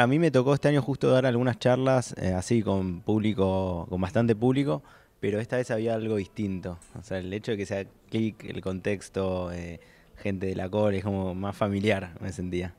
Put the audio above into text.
A mí me tocó este año justo dar algunas charlas eh, así con público, con bastante público, pero esta vez había algo distinto. O sea, el hecho de que sea clic, el contexto, eh, gente de la core, es como más familiar, me sentía.